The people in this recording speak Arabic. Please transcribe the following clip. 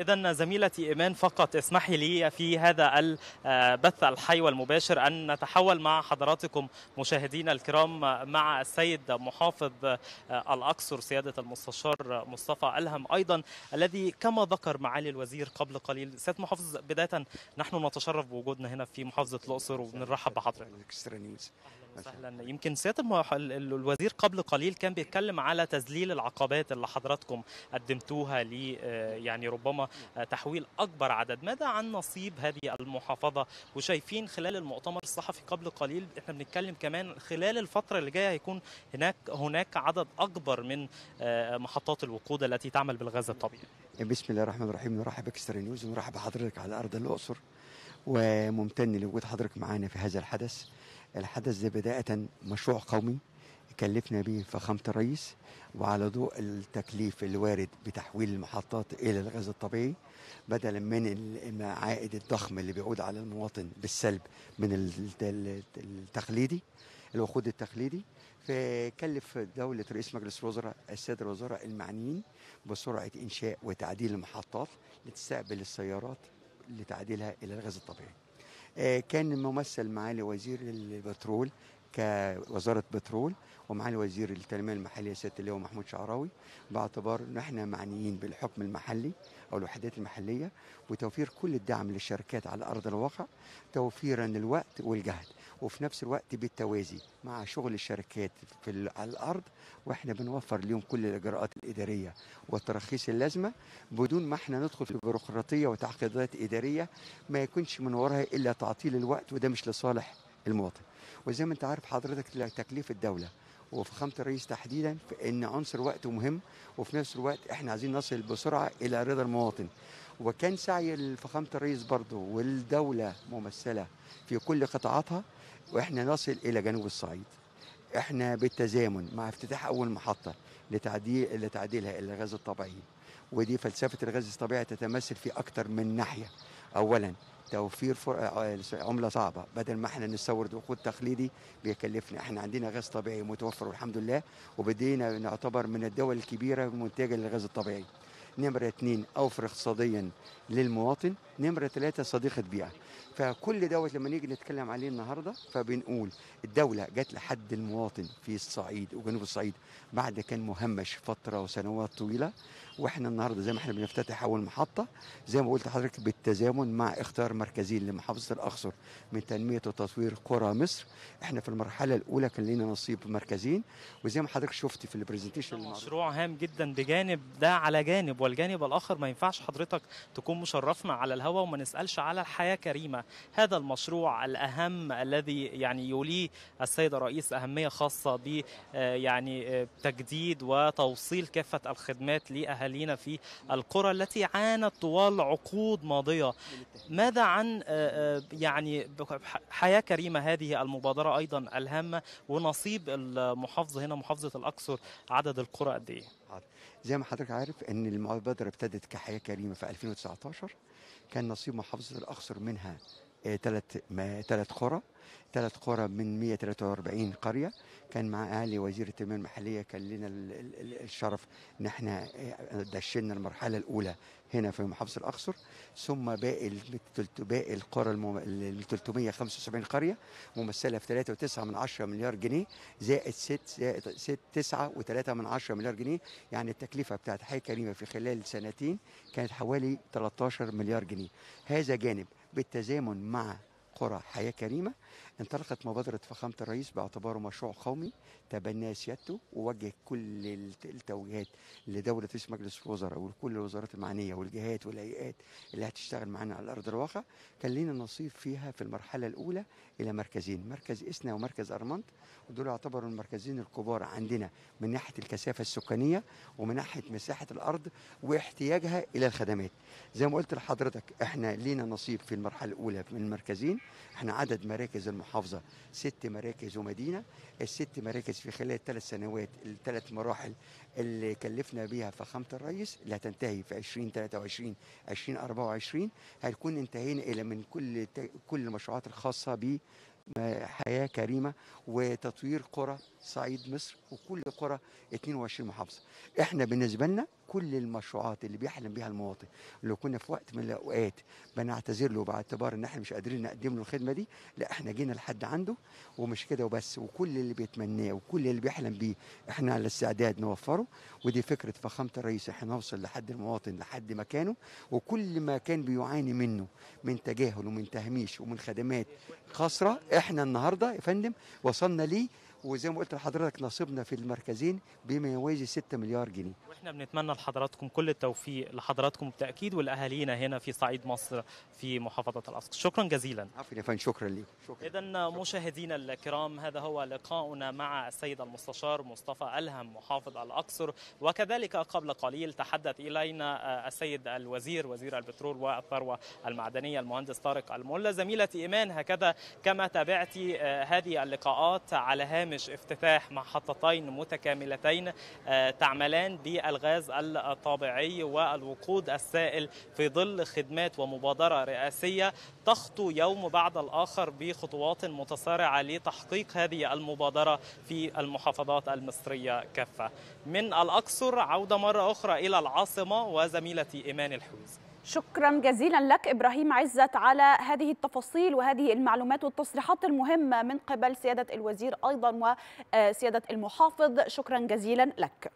إذا زميلتي إيمان فقط اسمحي لي في هذا البث الحي والمباشر أن نتحول مع حضراتكم مشاهدينا الكرام مع السيد محافظ آه، الأقصر سيادة المستشار مصطفى ألهم أيضا الذي كما ذكر معالي الوزير قبل قليل سيد محافظ بداية نحن نتشرف بوجودنا هنا في محافظة الأقصر وبنرحب بحضرتك اهلا يمكن سياده الوزير قبل قليل كان بيتكلم على تذليل العقبات اللي حضراتكم قدمتوها ل آه، يعني ربما آه، تحويل اكبر عدد ماذا عن نصيب هذه المحافظه وشايفين خلال المؤتمر الصحفي قبل قليل احنا بنتكلم كمان خلال الفتره اللي جايه هيكون هناك هناك عدد اكبر من آه، محطات الوقود التي تعمل بالغاز الطبيعي بسم الله الرحمن الرحيم نرحب بكستر نيوز ونرحب بحضرتك على ارض الاقصر وممتن لوجود حضرتك معانا في هذا الحدث الحدث ده بداية مشروع قومي كلفنا به فخامة الرئيس وعلى ضوء التكليف الوارد بتحويل المحطات إلى الغاز الطبيعي بدلا من العائد الضخم اللي بيعود على المواطن بالسلب من التقليدي الوقود التقليدي فكلف دولة رئيس مجلس الوزراء السادة الوزراء المعنيين بسرعة إنشاء وتعديل المحطات لتستقبل السيارات لتعديلها إلى الغاز الطبيعي آه، كان ممثل معالي وزير البترول كوزاره بترول ومعالي وزير التنميه المحليه سياده اللواء محمود شعراوي باعتبار ان احنا معنيين بالحكم المحلي او الوحدات المحليه وتوفير كل الدعم للشركات على ارض الواقع توفيرا للوقت والجهد وفي نفس الوقت بالتوازي مع شغل الشركات في على الارض واحنا بنوفر لهم كل الاجراءات الاداريه والتراخيص اللازمه بدون ما احنا ندخل في بيروقراطيه وتعقيدات اداريه ما يكونش من وراها الا تعطيل الوقت وده مش لصالح المواطن وزي ما انت عارف حضرتك تكليف الدوله وفخامه الرئيس تحديدا في ان عنصر وقته مهم وفي نفس الوقت احنا عايزين نصل بسرعه الى رضا المواطن وكان سعي فخامه الرئيس برضه والدوله ممثله في كل قطاعاتها واحنا نصل الى جنوب الصعيد احنا بالتزامن مع افتتاح اول محطه لتعديل لتعديلها الى الغاز الطبيعي ودي فلسفه الغاز الطبيعي تتمثل في اكثر من ناحيه اولا توفير آه، آه، عمله صعبه بدل ما احنا نستورد وقود تقليدي بيكلفنا احنا عندنا غاز طبيعي متوفر والحمد لله وبدينا نعتبر من الدول الكبيره منتجه للغاز الطبيعي نمرة اثنين أوفر اقتصاديا للمواطن نمرة ثلاثة صديقة بيئة فكل دوت لما نيجي نتكلم عليه النهاردة فبنقول الدولة جت لحد المواطن في الصعيد وجنوب الصعيد بعد كان مهمش فترة وسنوات طويلة واحنا النهاردة زي ما احنا بنفتتح أول محطة زي ما قلت لحضرتك بالتزامن مع اختيار مركزين لمحافظة الأقصر من تنمية وتطوير قرى مصر احنا في المرحلة الأولى كان لنا نصيب مركزين وزي ما حضرتك شفت في البرزنتيشن مشروع هام جدا بجانب ده على جانب والجانب الآخر ما ينفعش حضرتك تكون مشرفنا على الهواء وما نسألش على الحياة كريمة هذا المشروع الأهم الذي يعني يوليه السيد الرئيس أهمية خاصة ب آه، يعني آه، تجديد وتوصيل كافة الخدمات لأهالينا في القرى التي عانت طوال عقود ماضية ماذا عن آه، يعني حياة كريمة هذه المبادرة أيضا الهامة ونصيب المحافظة هنا محافظة الأقصر عدد القرى قد إيه؟ زي ما حضرتك عارف إن المعدل محافظة بدر ابتدت كحياة كريمة في 2019 كان نصيب محافظة الأقصر منها ثلاث آه، ثلاث قرى ثلاث قرى من 143 قريه كان مع اهلي وزير التنميه المحليه كان لنا الشرف ان احنا آه، دشنا المرحله الاولى هنا في محافظه الاقصر ثم باقي باقي القرى ال 375 قريه ممثله في 3.9 من 10 مليار جنيه زائد 6 زائد 6 9 و3 من 10 مليار جنيه يعني التكلفه بتاعت حي كريمه في خلال سنتين كانت حوالي 13 مليار جنيه هذا جانب بالتزامن مع قرى حياة كريمة انطلقت مبادرة فخامة الرئيس باعتباره مشروع قومي تبناه سيادته ووجه كل التوجيهات لدولة رئيس مجلس الوزراء ولكل الوزارات المعنية والجهات والهيئات اللي هتشتغل معانا على أرض الواقع كان لينا نصيب فيها في المرحلة الأولى إلى مركزين مركز إسنا ومركز أرمنت ودول يعتبروا المركزين الكبار عندنا من ناحية الكثافة السكانية ومن ناحية مساحة الأرض واحتياجها إلى الخدمات زي ما قلت لحضرتك احنا لينا نصيب في المرحلة الأولى من المركزين احنا عدد مراكز المحافظة ست مراكز ومدينة الست مراكز في خلال الثلاث سنوات الثلاث مراحل اللي كلفنا بيها فخامة الرئيس اللي هتنتهي في 2023 2024 هنكون انتهينا إلى من كل كل المشروعات الخاصة ب حياة كريمة وتطوير قرى صعيد مصر وكل قرى 22 محافظة احنا بالنسبة لنا كل المشروعات اللي بيحلم بها المواطن لو كنا في وقت من الاوقات بنعتذر له باعتبار ان احنا مش قادرين نقدم له الخدمه دي لا احنا جينا لحد عنده ومش كده وبس وكل اللي بيتمناه وكل اللي بيحلم بيه احنا على استعداد نوفره ودي فكره فخامه الرئيس احنا نوصل لحد المواطن لحد مكانه وكل ما كان بيعاني منه من تجاهل ومن تهميش ومن خدمات خاسره احنا النهارده يا فندم وصلنا ليه وزي ما قلت لحضرتك نصيبنا في المركزين بما يوازي 6 مليار جنيه واحنا بنتمنى لحضراتكم كل التوفيق لحضراتكم بالتاكيد ولاهالينا هنا في صعيد مصر في محافظه العاصمه شكرا جزيلا عفوا يا فندم شكرا ليك شكرا اذا مشاهدينا الكرام هذا هو لقاؤنا مع السيد المستشار مصطفى الهم محافظ الاقصر وكذلك قبل قليل تحدث الينا آه، السيد الوزير وزير البترول والثروه المعدنيه المهندس طارق الملا زميلتي ايمان هكذا كما تابعتي آه، هذه اللقاءات على هامش برنامج افتتاح محطتين متكاملتين آه، تعملان بالغاز الطبيعي والوقود السائل في ظل خدمات ومبادرة رئاسية تخطو يوم بعد الآخر بخطوات متسارعة لتحقيق هذه المبادرة في المحافظات المصرية كافة من الأقصر عودة مرة أخرى إلى العاصمة وزميلتي إيمان الحوز شكرا جزيلا لك ابراهيم عزت على هذه التفاصيل وهذه المعلومات والتصريحات المهمه من قبل سياده الوزير ايضا وسياده المحافظ شكرا جزيلا لك